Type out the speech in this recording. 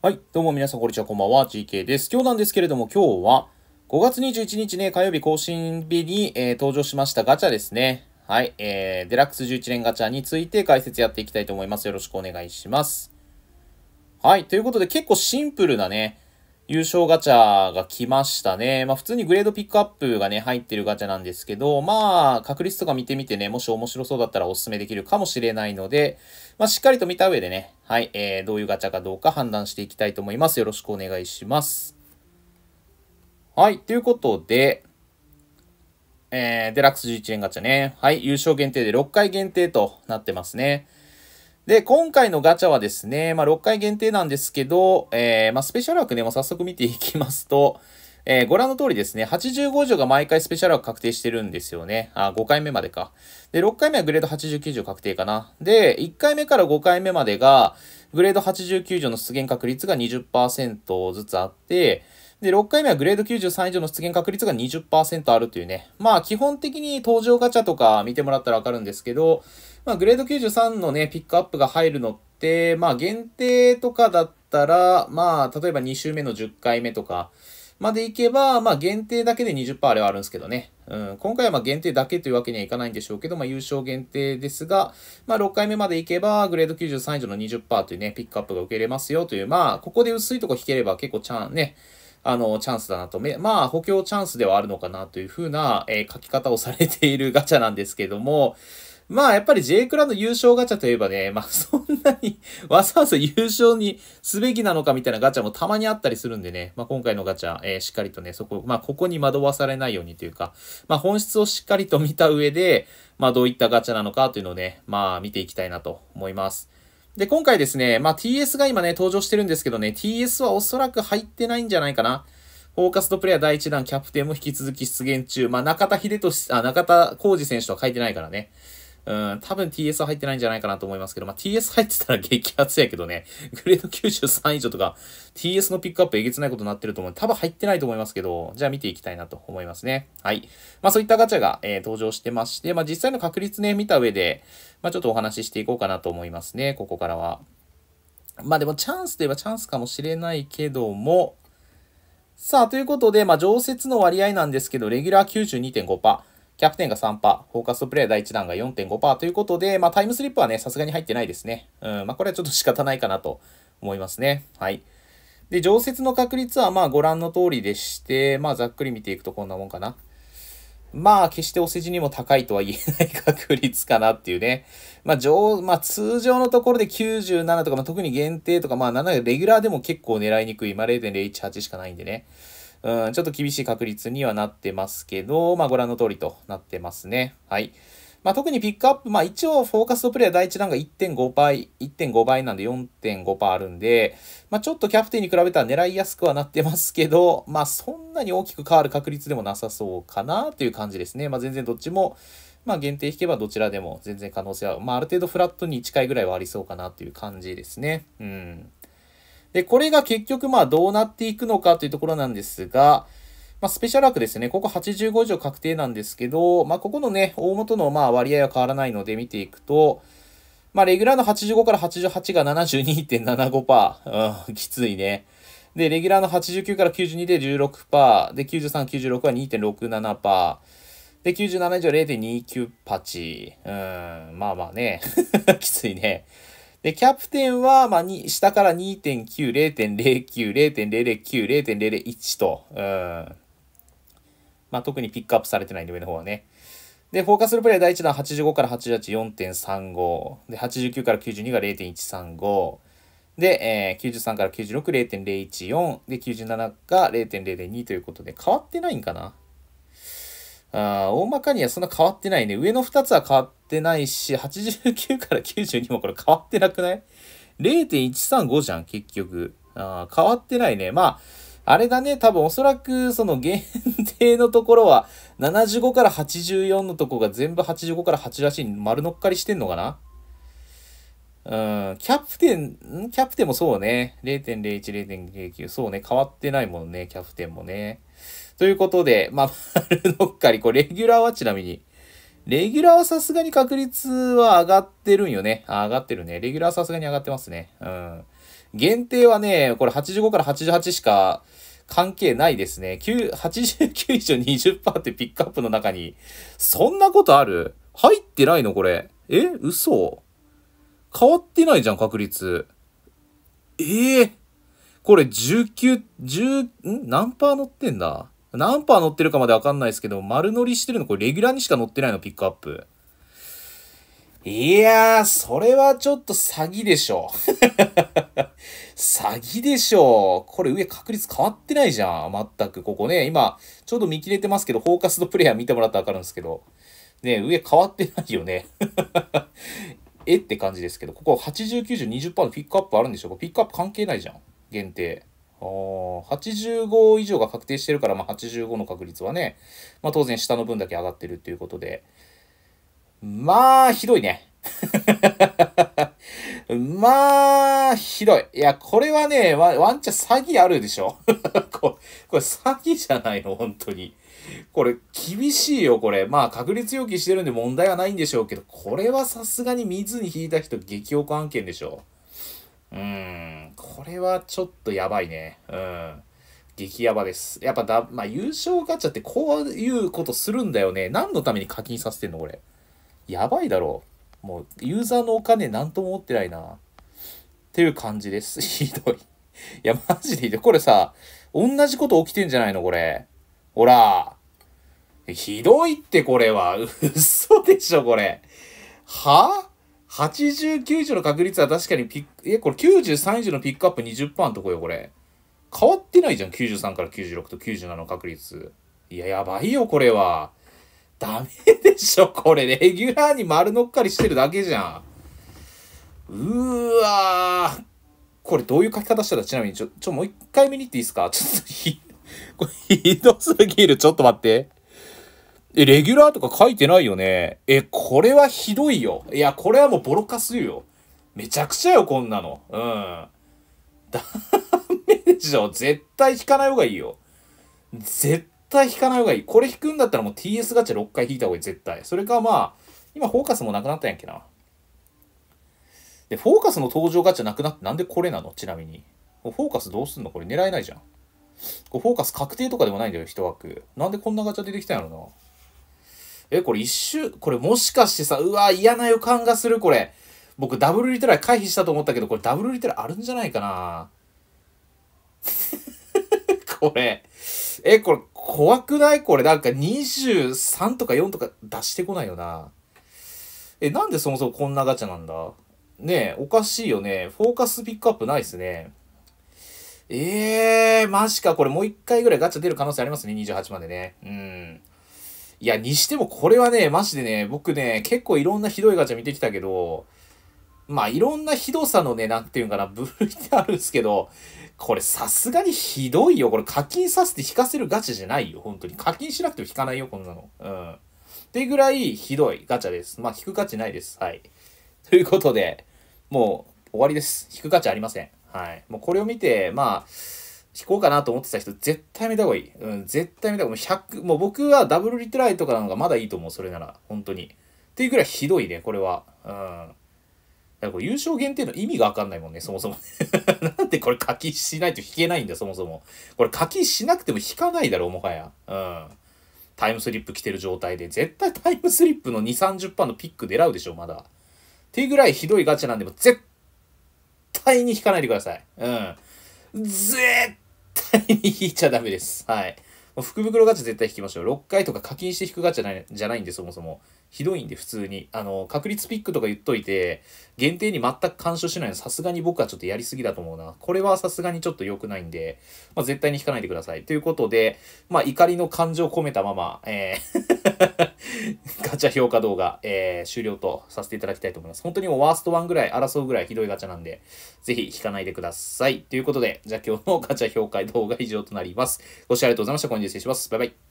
はい。どうも皆さん、こんにちは。こんばんは。GK です。今日なんですけれども、今日は5月21日ね、火曜日更新日に、えー、登場しましたガチャですね。はい。えー、デラックス11連ガチャについて解説やっていきたいと思います。よろしくお願いします。はい。ということで、結構シンプルなね、優勝ガチャが来ましたね。まあ、普通にグレードピックアップがね、入ってるガチャなんですけど、まあ、確率とか見てみてね、もし面白そうだったらお勧めできるかもしれないので、まあ、しっかりと見た上でね、はい、えー、どういうガチャかどうか判断していきたいと思います。よろしくお願いします。はい、ということで、えー、デラックス11円ガチャね。はい、優勝限定で6回限定となってますね。で、今回のガチャはですね、まあ、6回限定なんですけど、えー、まあ、スペシャル枠ね、もう早速見ていきますと、えー、ご覧の通りですね、85条が毎回スペシャル枠確定してるんですよね。あ、5回目までか。で、6回目はグレード89条確定かな。で、1回目から5回目までが、グレード89条の出現確率が20%ずつあって、で、6回目はグレード93以上の出現確率が20%あるというね。まあ、基本的に登場ガチャとか見てもらったらわかるんですけど、まあ、グレード93のね、ピックアップが入るのって、まあ、限定とかだったら、まあ、例えば2周目の10回目とか、までいけば、まあ、限定だけで20%あれはあるんですけどね。うん、今回はま限定だけというわけにはいかないんでしょうけど、まあ、優勝限定ですが、まあ、6回目までいけば、グレード93以上の20%というね、ピックアップが受けれますよという、まあ、ここで薄いとこ引ければ結構チャン、ね、あの、チャンスだなと。まあ、補強チャンスではあるのかなというふうな、えー、書き方をされているガチャなんですけども、まあやっぱり J クラの優勝ガチャといえばね、まあ そんなにわざわざ優勝にすべきなのかみたいなガチャもたまにあったりするんでね、まあ今回のガチャ、えー、しっかりとね、そこ、まあここに惑わされないようにというか、まあ本質をしっかりと見た上で、まあどういったガチャなのかというのをね、まあ見ていきたいなと思います。で、今回ですね、まあ TS が今ね、登場してるんですけどね、TS はおそらく入ってないんじゃないかな。フォーカストプレイヤー第1弾、キャプテンも引き続き出現中。まあ、中田秀俊、あ、中田浩二選手とは書いてないからね。うん、多分 TS は入ってないんじゃないかなと思いますけど、まあ、TS 入ってたら激アツやけどね、グレード93以上とか、TS のピックアップえげつないことになってると思う。多分入ってないと思いますけど、じゃあ見ていきたいなと思いますね。はい。まあ、そういったガチャが、えー、登場してまして、まあ、実際の確率ね、見た上で、まあ、ちょっとお話ししていこうかなと思いますね、ここからは。まあでもチャンスといえばチャンスかもしれないけども、さあ、ということで、まあ、常設の割合なんですけど、レギュラー92.5%。キャプテンが3%、フォーカストプレイ第1弾が4.5%ということで、まあ、タイムスリップはね、さすがに入ってないですね。うん、まあ、これはちょっと仕方ないかなと思いますね。はい。で、常設の確率はまあご覧の通りでして、まあざっくり見ていくとこんなもんかな。まあ、決してお世辞にも高いとは言えない確率かなっていうね。まあ、上、まあ、通常のところで97とか、まあ、特に限定とか、まあ、7、レギュラーでも結構狙いにくい。まあ、0.018しかないんでね。うん、ちょっと厳しい確率にはなってますけど、まあご覧の通りとなってますね。はい。まあ、特にピックアップ、まあ、一応フォーカストプレイヤー第1弾が1.5倍、1.5倍なんで4.5%あるんで、まあ、ちょっとキャプテンに比べたら狙いやすくはなってますけど、まあ、そんなに大きく変わる確率でもなさそうかなという感じですね。まあ、全然どっちも、まあ、限定引けばどちらでも全然可能性は、まあ、ある程度フラットに近いぐらいはありそうかなという感じですね。うん。で、これが結局まあどうなっていくのかというところなんですが、まあ、スペシャルアクですね、ここ85条確定なんですけど、まあ、ここのね、大元のまあ割合は変わらないので見ていくと、まあ、レギュラーの85から88が72.75%、うん、きついね。で、レギュラーの89から92で16%、で、93、96は2.67%、で、97以上0.298、うん、まあまあね、きついね。で、キャプテンは、まあ、下から2.9、0.09、0.009、0.001と、うん。まあ、特にピックアップされてないんで、上の方はね。で、フォーカスルプレイは第1弾85から88、4.35。で、89から92が0.135。で、えー、93から96、0.014。で、97が0.002ということで、変わってないんかなあ大まかにはそんな変わってないね。上の2つは変わってないし、89から92もこれ変わってなくない ?0.135 じゃん、結局。あ変わってないね。まあ、あれだね、多分おそらくその限定のところは75から84のとこが全部85から8らしいに丸乗っかりしてんのかなうん、キャプテン、キャプテンもそうね。0.01、0.09。そうね。変わってないもんね。キャプテンもね。ということで、まあ、丸のっかり。これ、レギュラーはちなみに。レギュラーはさすがに確率は上がってるんよね。あ、上がってるね。レギュラーさすがに上がってますね。うん。限定はね、これ85から88しか関係ないですね。9 89以上20%ってピックアップの中に、そんなことある入ってないのこれ。え嘘変わってないじゃん、確率。ええー、これ19、10、ん何パー乗ってんだ何パー乗ってるかまでわかんないですけど、丸乗りしてるの、これレギュラーにしか乗ってないの、ピックアップ。いやー、それはちょっと詐欺でしょ。詐欺でしょ。これ上確率変わってないじゃん。全く。ここね、今、ちょうど見切れてますけど、フォーカスのプレイヤー見てもらったらわかるんですけど、ね、上変わってないよね。えって感じですけど、ここ80、90、20%のピックアップあるんでしょうかピックアップ関係ないじゃん。限定。85以上が確定してるから、まあ、85の確率はね、まあ、当然下の分だけ上がってるっていうことで、まあ、ひどいね。まあ、ひどい。いや、これはね、ワワンチャン詐欺あるでしょ ここれ詐欺じゃないの、本当に。これ、厳しいよ、これ。まあ、確率要求してるんで問題はないんでしょうけど、これはさすがに水に引いた人、激おこ案件でしょ。うーん、これはちょっとやばいね。うん。激ヤバです。やっぱだ、まあ、優勝ガチャってこういうことするんだよね。何のために課金させてんの、これ。やばいだろう。もうユーザーのお金なんとも持ってないな。っていう感じです。ひどい。いや、マジでひどい。これさ、同じこと起きてんじゃないのこれ。ほら。ひどいってこれは。嘘でしょこれ。は ?80、90の確率は確かにピック、え、これ9 3以上のピックアップ20%のとこよ、これ。変わってないじゃん。93から96と97の確率。いや、やばいよ、これは。ダメでしょ、これ。レギュラーに丸乗っかりしてるだけじゃん。うーわー。これどういう書き方したらちなみに、ちょ、ちょ、もう一回見に行っていいですかちょっとひ、これひどすぎる。ちょっと待って。え、レギュラーとか書いてないよね。え、これはひどいよ。いや、これはもうボロカスよ。めちゃくちゃよ、こんなの。うん。ダメでしょ。絶対引かない方がいいよ。絶対引かない方がいい。これ引くんだったらもう TS ガチャ6回引いた方がいい、絶対。それかまあ、今フォーカスもなくなったんやっけな。で、フォーカスの登場ガチャなくなってなんでこれなのちなみに。フォーカスどうすんのこれ狙えないじゃん。こうフォーカス確定とかでもないんだよ、一枠。なんでこんなガチャ出てきたんやろな。え、これ一周、これもしかしてさ、うわ、嫌な予感がする、これ。僕、ダブルリテラー回避したと思ったけど、これダブルリテラーあるんじゃないかな。これ。え、これ、怖くないこれなんか23とか4とか出してこないよな。え、なんでそもそもこんなガチャなんだねえ、おかしいよね。フォーカスピックアップないっすね。ええー、マジか。これもう一回ぐらいガチャ出る可能性ありますね。28までね。うん。いや、にしてもこれはね、マジでね、僕ね、結構いろんなひどいガチャ見てきたけど、まあいろんなひどさのね、なんていうんかな、部類ってあるんですけど、これさすがにひどいよ。これ課金させて引かせるガチャじゃないよ。本当に。課金しなくても引かないよ、こんなの。うん。ってぐらいひどいガチャです。まあ、引く価値ないです。はい。ということで、もう終わりです。引く価値ありません。はい。もうこれを見て、まあ、引こうかなと思ってた人、絶対見た方がいい。うん、絶対見た方がいい。もう100、もう僕はダブルリトライとかなのがまだいいと思う、それなら。本当に。っていうぐらいひどいね、これは。うん。だからこれ優勝限定の意味がわかんないもんね、そもそも。なんでこれ課金しないと引けないんだ、そもそも。これ課金しなくても引かないだろ、もはや。うん。タイムスリップ来てる状態で、絶対タイムスリップの2、30%のピック狙うでしょ、まだ。っていうぐらいひどいガチャなんで、も絶対に引かないでください。うん。絶対に引いちゃダメです。はい。もう福袋ガチャ絶対引きましょう。6回とか課金して引くガチャじゃないんで、そもそも。ひどいんで普通にあの確率ピックとか言っといて限定に全く干渉しないのさすがに僕はちょっとやりすぎだと思うなこれはさすがにちょっと良くないんで、まあ、絶対に引かないでくださいということで、まあ、怒りの感情を込めたまま、えー ガチャ評価動画、えー、終了とさせていただきたいと思います本当にもうワースト1ぐらい争うぐらいひどいガチャなんでぜひ引かないでくださいということでじゃあ今日のガチャ評価動画以上となりますご視聴ありがとうございました今日失礼しますバイバイ